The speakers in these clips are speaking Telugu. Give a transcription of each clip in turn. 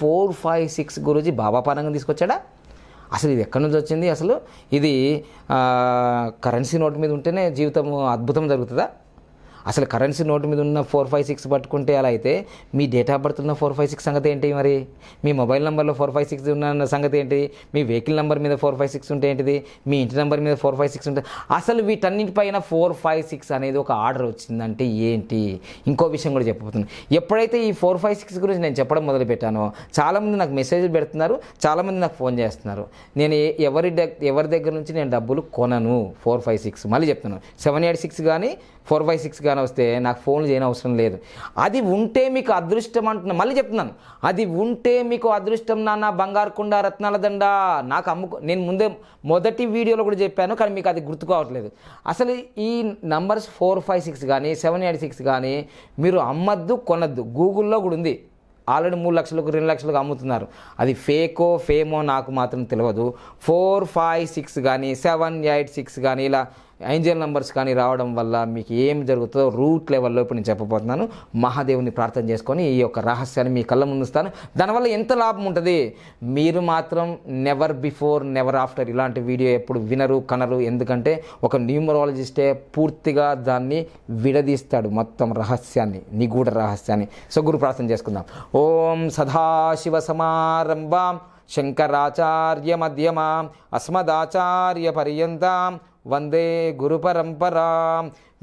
ఫోర్ ఫైవ్ సిక్స్ గురూజీ బాబా పరంగా తీసుకొచ్చాడా అసలు ఇది ఎక్కడి నుంచి వచ్చింది అసలు ఇది కరెన్సీ నోట్ మీద ఉంటేనే జీవితం అద్భుతం జరుగుతుందా అసలు కరెన్సీ నోట్ మీద ఉన్న ఫోర్ ఫైవ్ సిక్స్ పట్టుకుంటే అలా అయితే మీ డేట్ ఆఫ్ బర్త్ ఉన్న ఫోర్ ఫైవ్ సిక్స్ సంగతి ఏంటి మరి మీ మొబైల్ నెంబర్లో ఫోర్ ఫైవ్ సిక్స్ ఉన్న సంగతి ఏంటి మీ వెహికల్ నెంబర్ మీద ఫోర్ ఫైవ్ సిక్స్ ఉంటే ఏంటిది మీ ఇంటి నెంబర్ మీద ఫోర్ ఫైవ్ సిక్స్ ఉంటే అసలు వీటన్నింటిపైన ఫోర్ ఫైవ్ సిక్స్ అనేది ఒక ఆర్డర్ వచ్చిందంటే ఏంటి ఇంకో విషయం కూడా చెప్పబోతుంది ఎప్పుడైతే ఈ ఫోర్ ఫైవ్ సిక్స్ గురించి నేను చెప్పడం మొదలు పెట్టానో చాలామంది నాకు మెసేజ్ పెడుతున్నారు చాలామంది నాకు ఫోన్ చేస్తున్నారు నేను ఎవరి ఎవరి దగ్గర నుంచి నేను డబ్బులు కొనను ఫోర్ ఫైవ్ సిక్స్ మళ్ళీ చెప్తున్నాను సెవెన్ ఎయిట్ సిక్స్ కానీ ఫోర్ బై సిక్స్ కానీ వస్తే నాకు ఫోన్లు చేయని అవసరం లేదు అది ఉంటే మీకు అదృష్టం అంటున్నాను మళ్ళీ చెప్తున్నాను అది ఉంటే మీకు అదృష్టం నాన్న బంగారు కుండ రత్నాల దండ నాకు అమ్ముకు నేను ముందే మొదటి వీడియోలో కూడా చెప్పాను కానీ మీకు అది గుర్తు కావట్లేదు అసలు ఈ నంబర్స్ ఫోర్ ఫైవ్ సిక్స్ కానీ సెవెన్ ఎయిట్ సిక్స్ కానీ మీరు అమ్మద్దు కొనద్దు గూగుల్లో కూడా ఉంది ఆల్రెడీ మూడు లక్షలకు రెండు లక్షలకు అమ్ముతున్నారు అది ఫేకో ఫేమో నాకు మాత్రం తెలియదు ఫోర్ ఫైవ్ సిక్స్ కానీ సెవెన్ ఎయిట్ సిక్స్ కానీ ఇలా ఏంజల్ నంబర్స్ కానీ రావడం వల్ల మీకు ఏం జరుగుతుందో రూట్ లెవెల్లో ఇప్పుడు నేను చెప్పబోతున్నాను మహాదేవుని ప్రార్థన చేసుకొని ఈ యొక్క రహస్యాన్ని మీ కళ్ళ ముందుస్తాను దానివల్ల ఎంత లాభం ఉంటుంది మీరు మాత్రం నెవర్ బిఫోర్ నెవర్ ఆఫ్టర్ ఇలాంటి వీడియో ఎప్పుడు వినరు కనరు ఎందుకంటే ఒక న్యూమరాలజిస్టే పూర్తిగా దాన్ని విడదీస్తాడు మొత్తం రహస్యాన్ని నిగూఢ రహస్యాన్ని సో గురు ప్రార్థన చేసుకుందాం ఓం సదాశివ సమారంభం శంకరాచార్య మధ్యమాం అస్మదాచార్య పర్యంతం వందే గురు పరంపరా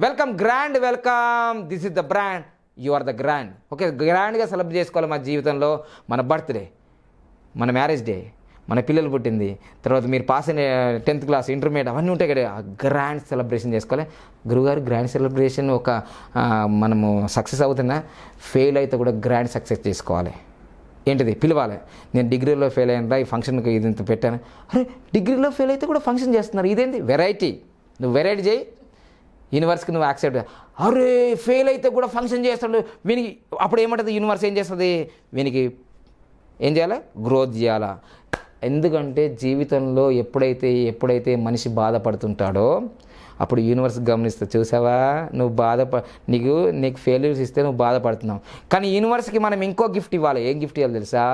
welcome grand welcome this is the brand you are the grand okay గ్రాండ్గా సెలబ్రేట్ చేసుకోవాలి మా జీవితంలో మన బర్త్డే మన మ్యారేజ్ డే మన పిల్లలు పుట్టింది తర్వాత మీరు పాస్ అయిన టెన్త్ క్లాస్ ఇంటర్మీడియట్ అవన్నీ ఉంటాయి కదా గ్రాండ్ సెలబ్రేషన్ చేసుకోవాలి గురుగారు గ్రాండ్ సెలబ్రేషన్ ఒక మనము సక్సెస్ అవుతుందా ఫెయిల్ అయితే కూడా గ్రాండ్ సక్సెస్ చేసుకోవాలి ఏంటిది పిలవాలి నేను డిగ్రీలో ఫెయిల్ అయ్యాను ఈ ఫంక్షన్కి ఇది ఇంత పెట్టాను అరే డిగ్రీలో ఫెయిల్ అయితే కూడా ఫంక్షన్ చేస్తున్నారు ఇదేంటి వెరైటీ నువ్వు వెరైటీ చేయి యూనివర్స్కి నువ్వు యాక్సెప్ట్ అరే ఫెయిల్ అయితే కూడా ఫంక్షన్ చేస్తాడు వీనికి అప్పుడు ఏమంటుంది యూనివర్స్ ఏం చేస్తుంది వీనికి ఏం చేయాలా గ్రోత్ చేయాలా ఎందుకంటే జీవితంలో ఎప్పుడైతే ఎప్పుడైతే మనిషి బాధపడుతుంటాడో అప్పుడు యూనివర్స్ గమనిస్తా చూసావా నువ్వు బాధ నీకు నీకు ఫెయిల్యూర్స్ ఇస్తే నువ్వు బాధపడుతున్నావు కానీ యూనివర్స్కి మనం ఇంకో గిఫ్ట్ ఇవ్వాలి ఏం గిఫ్ట్ ఇవ్వాలి తెలుసా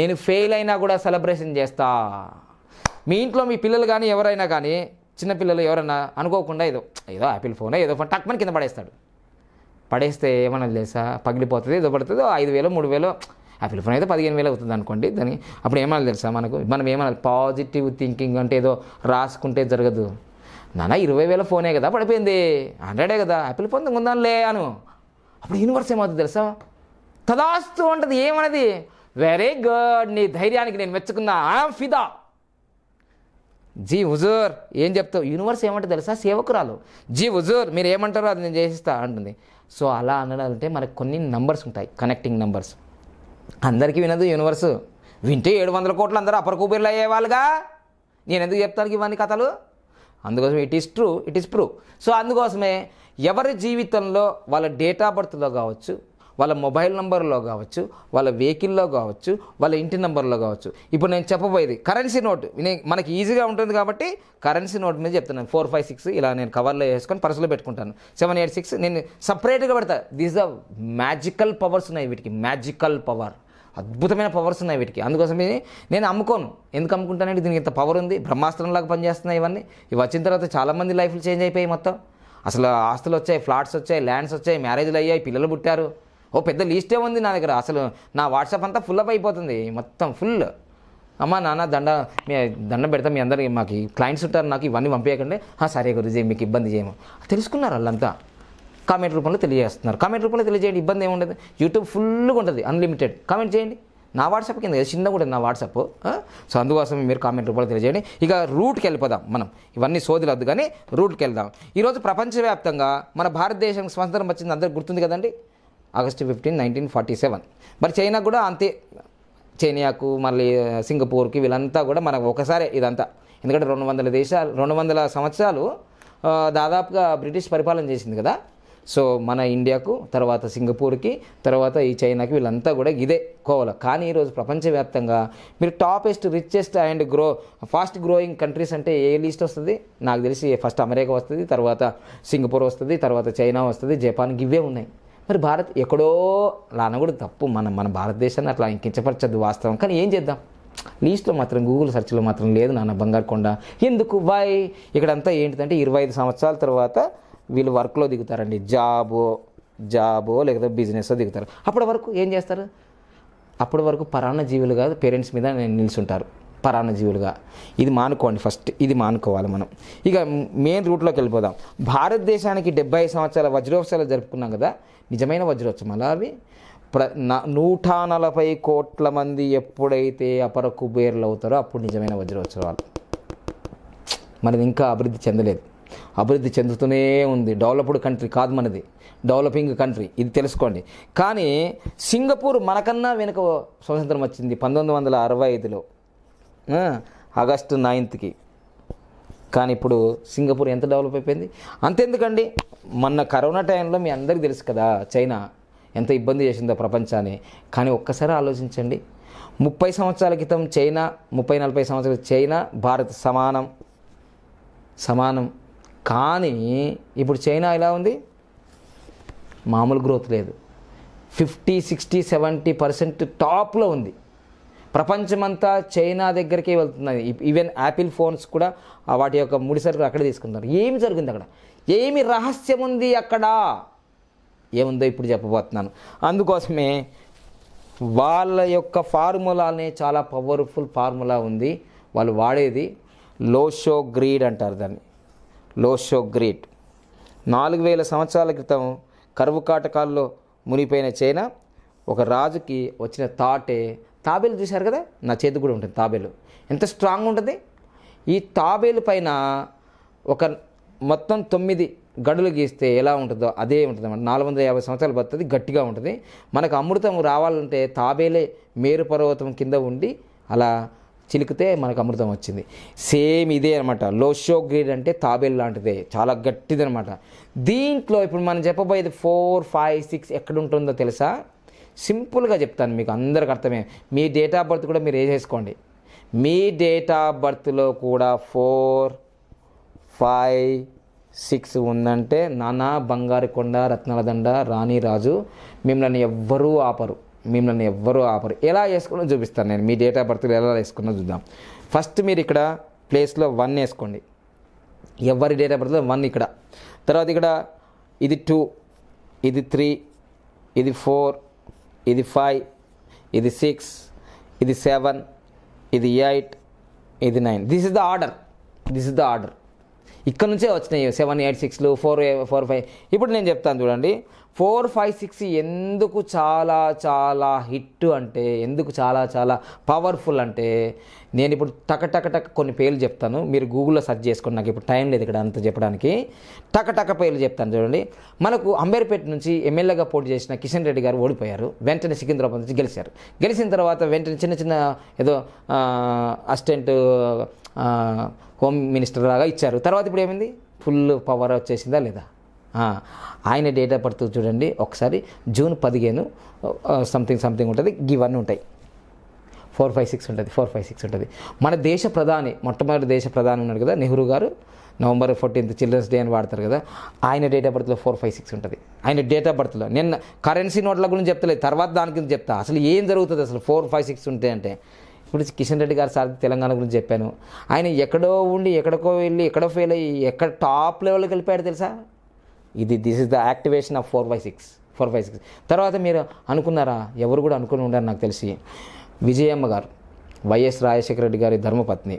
నేను ఫెయిల్ అయినా కూడా సెలబ్రేషన్ చేస్తా మీ ఇంట్లో మీ పిల్లలు కానీ ఎవరైనా కానీ చిన్నపిల్లలు ఎవరైనా అనుకోకుండా ఏదో ఏదో యాపిల్ ఫోన్ ఏదో ఫోన్ టక్మని కింద పడేస్తాడు పడేస్తే ఏమన్నా తెలుసా పగిలిపోతుంది ఏదో పడుతుందో ఐదు వేలు మూడు వేలు యాపిల్ ఫోన్ అయితే పదిహేను వేలు అవుతుంది అనుకోండి దాని అప్పుడు ఏమన్నా తెలుసా మనకు మనం ఏమన్నా పాజిటివ్ థింకింగ్ అంటే ఏదో రాసుకుంటే జరగదు నాన్న ఇరవై వేల ఫోనే కదా పడిపోయింది హండ్రెడే కదా యాపిల్ ఫోన్ లే అను అప్పుడు యూనివర్స్ ఏమవుతుంది తెలుసా తదాస్తు ఉంటుంది ఏమన్నది వెరీ గుడ్ నీ ధైర్యానికి నేను మెచ్చుకున్నా ఐఎమ్ ఫిదా జీ హుజూర్ ఏం చెప్తావు యూనివర్స్ ఏమంటే తెలుసా సేవకురాలు జీ హుజూర్ మీరు ఏమంటారో అది నేను చేసిస్తా అంటుంది సో అలా అనడాలంటే మనకు కొన్ని నంబర్స్ ఉంటాయి కనెక్టింగ్ నంబర్స్ అందరికీ వినదు యూనివర్స్ వింటే ఏడు వందల కోట్లు అందరూ అపర కూపీర్లు అయ్యేవాళ్ళుగా నేను ఎందుకు చెప్తాను ఇవన్నీ కథలు అందుకోసం it is true it is prove so అందుకోసమే ఎవరి జీవితంలో వాళ్ళ డేట్ ఆఫ్ బర్త్లో కావచ్చు వాళ్ళ మొబైల్ నెంబర్లో కావచ్చు వాళ్ళ వెహికల్లో కావచ్చు వాళ్ళ ఇంటి నెంబర్లో కావచ్చు ఇప్పుడు నేను చెప్పబోయేది కరెన్సీ నోట్ నేను మనకి ఈజీగా ఉంటుంది కాబట్టి కరెన్సీ నోట్ మీద చెప్తున్నాను ఫోర్ ఫైవ్ సిక్స్ ఇలా నేను కవర్లో వేసుకొని పర్సులో పెట్టుకుంటాను సెవెన్ ఎయిట్ సిక్స్ నేను సపరేట్గా పెడతా దీస్ ద మ్యాజికల్ పవర్స్ ఉన్నాయి వీటికి మ్యాజికల్ పవర్ అద్భుతమైన పవర్స్ ఉన్నాయి వీటికి అందుకోసమే నేను అమ్ముకోను ఎందుకు అమ్ముకుంటానండి దీనికి ఇంత పవర్ ఉంది బ్రహ్మాస్త్రంలాగా పనిచేస్తున్నాయి ఇవన్నీ ఇవి వచ్చిన తర్వాత చాలామంది లైఫ్లు చేంజ్ అయిపోయాయి మొత్తం అసలు ఆస్తులు వచ్చాయి ఫ్లాట్స్ వచ్చాయి ల్యాండ్స్ వచ్చాయి మ్యారేజ్లు అయ్యాయి పిల్లలు పుట్టారు ఓ పెద్ద లీస్టే ఉంది నా దగ్గర అసలు నా వాట్సాప్ అంతా ఫుల్ అప్ అయిపోతుంది మొత్తం ఫుల్ అమ్మ నాన్న దండ మీ దండం పెడతా మీ అందరికి మాకు క్లయింట్స్ ఉంటారు నాకు ఇవన్నీ పంపించకండి సరే గురుజీ మీకు ఇబ్బంది చేయము తెలుసుకున్నారు వాళ్ళంతా కామెంట్ రూపంలో తెలియజేస్తున్నారు కామెంట్ రూపంలో తెలియజేయండి ఇబ్బంది ఏముండదు యూట్యూబ్ ఫుల్గా ఉంటుంది అన్లిమిటెడ్ కామెంట్ చేయండి నా వాట్సాప్ కింద చిన్నగా ఉంది నా వాట్సాప్ సో అందుకోసం మీరు కామెంట్ రూపంలో తెలియజేయండి ఇక రూట్కి వెళ్ళిపోదాం మనం ఇవన్నీ సోదిలొద్దు కానీ రూట్కి వెళ్దాం ఈరోజు ప్రపంచవ్యాప్తంగా మన భారతదేశం స్వతంత్రం వచ్చింది అందరికి గుర్తుంది కదండి August fifteen nineteen forty seven మరి చైనా కూడా అంతే చైనాకు మళ్ళీ సింగపూర్కి వీళ్ళంతా కూడా మనకు ఒకసారే ఇదంతా ఎందుకంటే రెండు వందల దేశాలు రెండు వందల సంవత్సరాలు దాదాపుగా బ్రిటిష్ పరిపాలన చేసింది కదా సో మన ఇండియాకు తర్వాత సింగపూర్కి తర్వాత ఈ చైనాకి వీళ్ళంతా కూడా ఇదే కోవల కానీ ఈరోజు ప్రపంచవ్యాప్తంగా మీరు toppest richest and grow fast growing countries అంటే ఏ లిస్ట్ వస్తుంది నాకు తెలిసి ఫస్ట్ అమెరికా వస్తుంది తర్వాత సింగపూర్ వస్తుంది తర్వాత చైనా వస్తుంది జపాన్కి ఇవే ఉన్నాయి మరి భారత్ ఎక్కడో లాన కూడా తప్పు మనం మన భారతదేశాన్ని అట్లా కించపరచద్దు వాస్తవం కానీ ఏం చేద్దాం లీస్ట్లో మాత్రం గూగుల్ సెర్చ్లో మాత్రం లేదు నాన్న బంగారు కొండ ఎందుకు వై ఇక్కడంతా ఏంటిదంటే ఇరవై ఐదు సంవత్సరాల తర్వాత వీళ్ళు వర్క్లో దిగుతారండి జాబో జాబో లేకపోతే బిజినెస్ దిగుతారు అప్పటి వరకు ఏం చేస్తారు అప్పటి వరకు పరాన్న జీవులుగా పేరెంట్స్ మీద నిల్చుంటారు పరాన్న జీవులుగా ఇది మానుకోండి ఫస్ట్ ఇది మానుకోవాలి మనం ఇక మెయిన్ రూట్లోకి వెళ్ళిపోదాం భారతదేశానికి డెబ్బై సంవత్సరాల వజ్రోత్సవాలు జరుపుకున్నాం కదా నిజమైన వజ్రోత్సవం అలా అవి ప్ర నూట నలభై కోట్ల మంది ఎప్పుడైతే అపర కుబేర్లు అవుతారో అప్పుడు నిజమైన వజ్రోత్సవాలు మనది ఇంకా అభివృద్ధి చెందలేదు అభివృద్ధి చెందుతూనే ఉంది డెవలప్డ్ కంట్రీ కాదు మనది డెవలపింగ్ కంట్రీ ఇది తెలుసుకోండి కానీ సింగపూర్ మనకన్నా వెనుక స్వతంత్రం వచ్చింది పంతొమ్మిది వందల అరవై ఐదులో ఆగస్టు నైన్త్కి కానీ ఇప్పుడు సింగపూర్ ఎంత డెవలప్ అయిపోయింది అంతెందుకండి మొన్న కరోనా టైంలో మీ అందరికీ తెలుసు కదా చైనా ఎంత ఇబ్బంది చేసిందో ప్రపంచాన్ని కానీ ఒక్కసారి ఆలోచించండి ముప్పై సంవత్సరాల క్రితం చైనా ముప్పై నలభై సంవత్సరాల చైనా భారత్ సమానం సమానం కానీ ఇప్పుడు చైనా ఎలా ఉంది మామూలు గ్రోత్ లేదు ఫిఫ్టీ సిక్స్టీ సెవెంటీ పర్సెంట్ టాప్లో ఉంది ప్రపంచమంతా చైనా దగ్గరికి వెళ్తున్నది ఈవెన్ యాపిల్ ఫోన్స్ కూడా వాటి యొక్క ముడి సరుకులు అక్కడ తీసుకుంటారు ఏమి జరిగింది అక్కడ ఏమి రహస్యం ఉంది అక్కడ ఏముందో ఇప్పుడు చెప్పబోతున్నాను అందుకోసమే వాళ్ళ యొక్క ఫార్ములానే చాలా పవర్ఫుల్ ఫార్ములా ఉంది వాళ్ళు వాడేది లోషో గ్రీడ్ అంటారు దాన్ని గ్రేట్ నాలుగు వేల సంవత్సరాల క్రితం కరువు కాటకాల్లో మునిపోయిన చైనా ఒక రాజుకి వచ్చిన తాటే తాబేలు చూశారు కదా నా చేతి కూడా ఉంటుంది తాబేలు ఎంత స్ట్రాంగ్ ఉంటుంది ఈ తాబేలు పైన ఒక మొత్తం తొమ్మిది గడులు గీస్తే ఎలా ఉంటుందో అదే ఉంటుంది అన్నమాట నాలుగు వందల యాభై సంవత్సరాలు బతుంది గట్టిగా ఉంటుంది మనకు అమృతం రావాలంటే తాబేలే మేరు పర్వతం కింద ఉండి అలా చిలికితే మనకు అమృతం వచ్చింది సేమ్ ఇదే అనమాట లోషో గ్రీడ్ అంటే తాబేల్ లాంటిదే చాలా గట్టిది అనమాట దీంట్లో ఇప్పుడు మనం చెప్పబోయేది ఫోర్ ఫైవ్ సిక్స్ ఎక్కడ ఉంటుందో తెలుసా సింపుల్గా చెప్తాను మీకు అందరికి అర్థమే మీ డేట్ ఆఫ్ బర్త్ కూడా మీరు వేసేసుకోండి మీ డేట్ ఆఫ్ బర్త్లో కూడా ఫోర్ ఫైవ్ సిక్స్ ఉందంటే నానా బంగారు కొండ రత్నాల దండ రాణి రాజు మిమ్మల్ని ఎవ్వరూ ఆపరు మిమ్మల్ని ఎవ్వరు ఎవ్వరూ ఆపరు ఎలా వేసుకున్నా చూపిస్తాను నేను మీ డేట్ ఆఫ్ బర్త్ ఎలా వేసుకున్నా చూద్దాం ఫస్ట్ మీరు ఇక్కడ ప్లేస్లో వన్ వేసుకోండి ఎవరి డేట్ ఆఫ్ బర్త్లో వన్ ఇక్కడ తర్వాత ఇక్కడ ఇది టూ ఇది త్రీ ఇది ఫోర్ ఇది ఫైవ్ ఇది సిక్స్ ఇది సెవెన్ ఇది ఎయిట్ ఇది nine this is the order this is the order ఇక్కడ నుంచే వచ్చినాయి సెవెన్ ఎయిట్ సిక్స్లు ఫోర్ ఫోర్ ఫైవ్ ఇప్పుడు నేను చెప్తాను చూడండి ఫోర్ ఫైవ్ సిక్స్ ఎందుకు చాలా చాలా హిట్ అంటే ఎందుకు చాలా చాలా పవర్ఫుల్ అంటే నేను ఇప్పుడు టక టక కొన్ని పేర్లు చెప్తాను మీరు గూగుల్లో సెర్చ్ చేసుకోండి నాకు ఇప్పుడు టైం లేదు ఇక్కడ అంత చెప్పడానికి టక టక పేర్లు చెప్తాను చూడండి మనకు అంబేర్పేట నుంచి ఎమ్మెల్యేగా పోటీ చేసిన కిషన్ రెడ్డి గారు ఓడిపోయారు వెంటనే సికింద్రాబాద్ నుంచి గెలిచారు గెలిచిన తర్వాత వెంటనే చిన్న చిన్న ఏదో అసిస్టెంట్ హోమ్ మినిస్టర్ లాగా ఇచ్చారు తర్వాత ఇప్పుడు ఏమైంది ఫుల్ పవర్ వచ్చేసిందా లేదా ఆయన డేట్ ఆఫ్ బర్త్ చూడండి ఒకసారి జూన్ పదిహేను సంథింగ్ సంథింగ్ ఉంటుంది ఇవన్నీ ఉంటాయి ఫోర్ ఫైవ్ సిక్స్ ఉంటుంది ఫోర్ ఫైవ్ సిక్స్ ఉంటుంది మన దేశ ప్రధాని మొట్టమొదటి దేశ ప్రధాని ఉన్నారు కదా నెహ్రూ గారు నవంబర్ ఫోర్టీన్త్ చిల్డ్రన్స్ డే అని వాడతారు కదా ఆయన డేట్ ఆఫ్ బర్త్లో ఫోర్ ఫైవ్ సిక్స్ ఉంటుంది ఆయన డేట్ ఆఫ్ బర్త్లో నిన్న కరెన్సీ నోట్ల గురించి చెప్తలేదు తర్వాత దాని గురించి చెప్తా అసలు ఏం జరుగుతుంది అసలు ఫోర్ ఫైవ్ సిక్స్ ఉంటే అంటే ఇప్పుడు కిషన్ రెడ్డి గారు సార్ తెలంగాణ గురించి చెప్పాను ఆయన ఎక్కడో ఉండి ఎక్కడికో వెళ్ళి ఎక్కడో ఫెయిల్ అయ్యి ఎక్కడ టాప్ లెవెల్కి వెళ్ళిపోయాడు తెలుసా ఇది this is the activation of four by six four by six తర్వాత మీరు అనుకున్నారా ఎవరు కూడా అనుకుని ఉండారు నాకు తెలిసి విజయమ్మ గారు వైఎస్ రాజశేఖర రెడ్డి గారి ధర్మపత్ని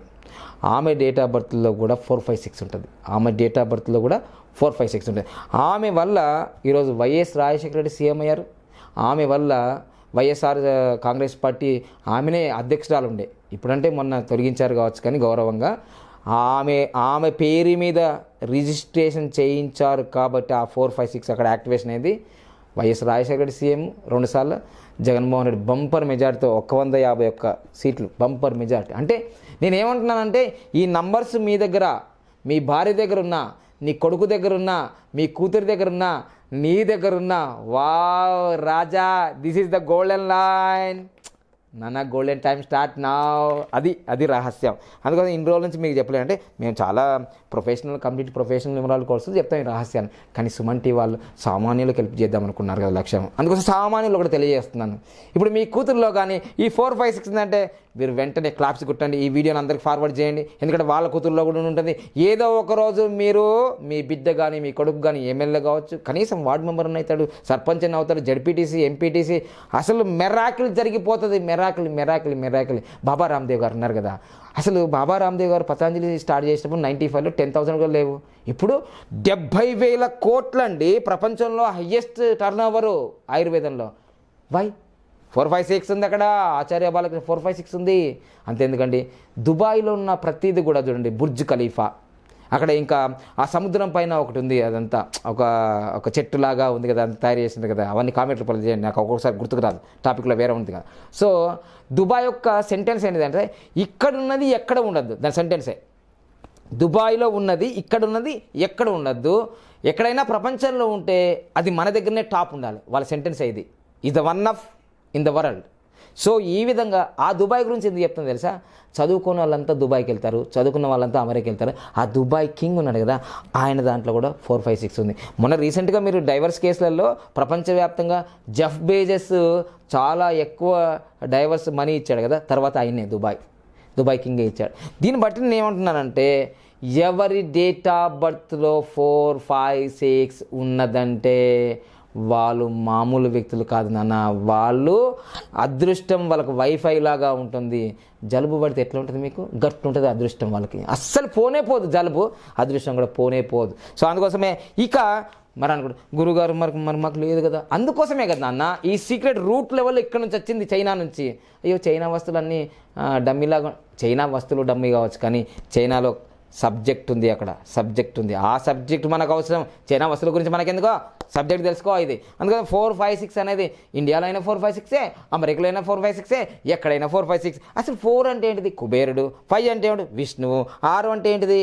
ఆమె డేట్ ఆఫ్ బర్త్లో కూడా ఫోర్ ఫైవ్ సిక్స్ ఉంటుంది ఆమె డేట్ ఆఫ్ బర్త్లో కూడా ఫోర్ ఫైవ్ సిక్స్ ఉంటుంది ఆమె వల్ల ఈరోజు వైఎస్ రాజశేఖర రెడ్డి సీఎం అయ్యారు ఆమె వల్ల వైఎస్ఆర్ కాంగ్రెస్ పార్టీ ఆమెనే అధ్యక్షురాలు ఉండే ఇప్పుడంటే మొన్న తొలగించారు కావచ్చు కానీ గౌరవంగా ఆమె ఆమె పేరు మీద రిజిస్ట్రేషన్ చేయించారు కాబట్టి ఆ ఫోర్ ఫైవ్ సిక్స్ అక్కడ యాక్టివేషన్ అయింది వైఎస్ రాజశేఖర రెడ్డి సీఎం రెండుసార్లు జగన్మోహన్ రెడ్డి బంపర్ మెజార్టీతో ఒక వంద యాభై ఒక్క సీట్లు బంపర్ మెజార్టీ అంటే నేనేమంటున్నానంటే ఈ నంబర్స్ మీ దగ్గర మీ భార్య దగ్గర ఉన్నా నీ కొడుకు దగ్గర ఉన్నా మీ కూతురి దగ్గర ఉన్నా నీ దగ్గర ఉన్నా వా రాజా this is the golden line నాన్న గోల్డెన్ టైమ్ స్టార్ట్ నా అది అది రహస్యం అందుకని ఇన్ని రోజుల నుంచి మీకు చెప్పలేదు అంటే మేము చాలా ప్రొఫెషనల్ కంప్లీట్ ప్రొఫెషనల్ వివరాల కోసం చెప్తాం ఈ రహస్యాన్ని కానీ సుమన్ టీ వాళ్ళు సామాన్యులకు హెల్ప్ చేద్దాం అనుకున్నారు కదా లక్ష్యం అందుకోసం సామాన్యులు కూడా తెలియజేస్తున్నాను ఇప్పుడు మీ కూతురులో కానీ ఈ ఫోర్ ఫైవ్ సిక్స్ అంటే మీరు వెంటనే క్లాప్స్ కొట్టండి ఈ వీడియోని అందరికి ఫార్వర్డ్ చేయండి ఎందుకంటే వాళ్ళ కూతురులో కూడా ఉంటుంది ఏదో ఒక రోజు మీరు మీ బిడ్డ కానీ మీ కొడుకు కానీ ఎమ్మెల్యే కావచ్చు కనీసం వార్డు మెంబర్ అవుతాడు సర్పంచ్ అని అవుతాడు జడ్పీటీసీ ఎంపీటీసీ అసలు మెరాకిల్ జరిగిపోతుంది miracle miracle miracle Baba Ramdev garu అన్నారు కదా అసలు బాబా రామ్దేవ్ గారు పతంజలి స్టార్ట్ చేసినప్పుడు నైంటీ ఫైవ్లో టెన్ థౌసండ్ కూడా లేవు ఇప్పుడు డెబ్భై వేల కోట్లండి ప్రపంచంలో హయ్యెస్ట్ టర్న్ ఓవరు ఆయుర్వేదంలో వై ఫోర్ ఫైవ్ సిక్స్ ఉంది అక్కడ Acharya Balakrishna four five six ఉంది అంతే ఎందుకండి దుబాయ్లో ఉన్న ప్రతిదీ కూడా చూడండి బుర్జ్ ఖలీఫా అక్కడ ఇంకా ఆ సముద్రం పైన ఒకటి ఉంది అదంతా ఒక ఒక చెట్టులాగా ఉంది కదా అంత తయారు చేసింది కదా అవన్నీ కామెంట్లు పని చేయండి నాకు ఒక్కొక్కసారి గుర్తుకు రాదు టాపిక్లో వేరే ఉంది కదా సో దుబాయ్ యొక్క సెంటెన్స్ అంటే ఇక్కడ ఉన్నది ఎక్కడ ఉండద్దు దాని సెంటెన్సే దుబాయ్లో ఉన్నది ఇక్కడ ఉన్నది ఎక్కడ ఉండద్దు ఎక్కడైనా ప్రపంచంలో ఉంటే అది మన దగ్గరనే టాప్ ఉండాలి వాళ్ళ సెంటెన్స్ ఇది ఇది one of in the world so ఈ విధంగా ఆ దుబాయ్ గురించి ఎందుకు చెప్తుంది తెలుసా చదువుకున్న వాళ్ళంతా దుబాయ్కి వెళ్తారు చదువుకున్న వాళ్ళంతా అమెరికా వెళ్తారు ఆ దుబాయ్ కింగ్ ఉన్నాడు కదా ఆయన దాంట్లో కూడా ఫోర్ ఫైవ్ సిక్స్ ఉంది మొన్న రీసెంట్గా మీరు డైవర్స్ కేసులలో ప్రపంచవ్యాప్తంగా జఫ్ బేజెస్ చాలా ఎక్కువ డైవర్స్ మనీ ఇచ్చాడు కదా తర్వాత ఆయనే దుబాయ్ దుబాయ్ కింగ్ ఇచ్చాడు దీన్ని బట్టి నేను ఏమంటున్నానంటే ఎవరి డేట్ ఆఫ్ బర్త్లో ఫోర్ ఫైవ్ సిక్స్ ఉన్నదంటే వాళ్ళు మామూలు వ్యక్తులు కాదు నాన్న వాళ్ళు అదృష్టం వాళ్ళకి వైఫై లాగా ఉంటుంది జలుబు పడితే ఎట్లా ఉంటుంది మీకు గట్టు ఉంటుంది అదృష్టం వాళ్ళకి అస్సలు పోనే పోదు జలుబు అదృష్టం కూడా పోనే పోదు సో అందుకోసమే ఇక మరి అనుకుంటు గురుగారు మరి మరి మాకు లేదు కదా అందుకోసమే కదా నాన్న ఈ సీక్రెట్ రూట్ లెవెల్ ఇక్కడ నుంచి వచ్చింది చైనా నుంచి అయ్యో చైనా వస్తువులు అన్నీ డమ్మీలాగా చైనా వస్తువులు డమ్మీ కావచ్చు కానీ చైనాలో సబ్జెక్ట్ ఉంది అక్కడ సబ్జెక్ట్ ఉంది ఆ సబ్జెక్ట్ మనకు అవసరం చైనా వస్తువుల గురించి మనకెందుకో సబ్జెక్ట్ తెలుసుకో ఇది అందుకని ఫోర్ ఫైవ్ సిక్స్ అనేది ఇండియాలో అయినా ఫోర్ ఫైవ్ సిక్సే అమెరికాలో అయినా ఫోర్ ఫైవ్ సిక్సే ఎక్కడైనా ఫోర్ ఫైవ్ సిక్స్ అసలు ఫోర్ అంటే ఏంటిది కుబేరుడు ఫైవ్ అంటే ఏమిటి విష్ణువు ఆరు అంటే ఏంటిది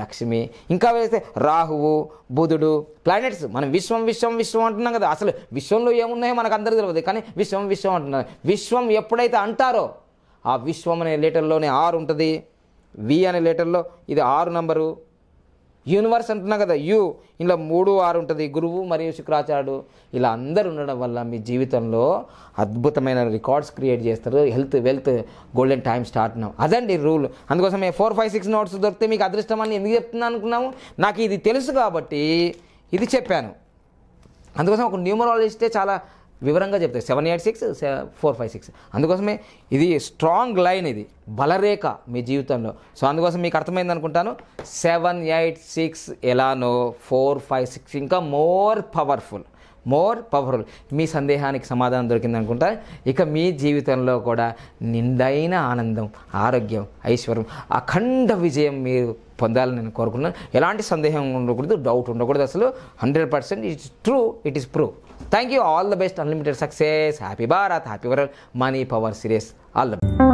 లక్ష్మి ఇంకా వేస్తే రాహువు బుధుడు ప్లానెట్స్ మనం విశ్వం విశ్వం విశ్వం అంటున్నాం కదా అసలు విశ్వంలో ఏమున్నాయో మనకు అందరికీ తెలియదు కానీ విశ్వం విశ్వం అంటున్నారు విశ్వం ఎప్పుడైతే అంటారో ఆ విశ్వం అనే లెటర్లోనే ఆరు ఉంటుంది వి అనే లెటర్లో ఇది ఆరు నంబరు యూనివర్స్ అంటున్నా కదా యూ ఇలా మూడు ఆరు ఉంటుంది గురువు మరియు శుక్రాచార్యుడు ఇలా అందరు ఉండడం వల్ల మీ జీవితంలో అద్భుతమైన రికార్డ్స్ క్రియేట్ చేస్తారు health wealth golden time start అన్నాం అదండి రూల్ అందుకోసం మేము ఫోర్ ఫైవ్ సిక్స్ నోట్స్ దొరికితే మీకు అదృష్టం అని ఎందుకు చెప్తున్నాను అనుకున్నాము నాకు ఇది తెలుసు కాబట్టి ఇది చెప్పాను అందుకోసం ఒక న్యూమరాలజిస్టే చాలా వివరంగా చెప్తాయి seven eight six four five six అందుకోసమే ఇది స్ట్రాంగ్ లైన్ ఇది బలరేఖ మీ జీవితంలో సో అందుకోసం మీకు అర్థమైంది అనుకుంటాను సెవెన్ ఎయిట్ సిక్స్ ఎలానో ఫోర్ ఫైవ్ సిక్స్ ఇంకా మోర్ పవర్ఫుల్ మోర్ పవర్ఫుల్ మీ సందేహానికి సమాధానం అనుకుంటా ఇక మీ జీవితంలో కూడా నిండైన ఆనందం ఆరోగ్యం ఐశ్వర్యం అఖండ విజయం మీరు పొందాలని నేను కోరుకున్నాను ఎలాంటి సందేహం ఉండకూడదు డౌట్ ఉండకూడదు అసలు hundred percent it's true it is prove Thank you. All the best. Unlimited success. Happy Bharat. Happy Bharat. Money, power, Series. All the best.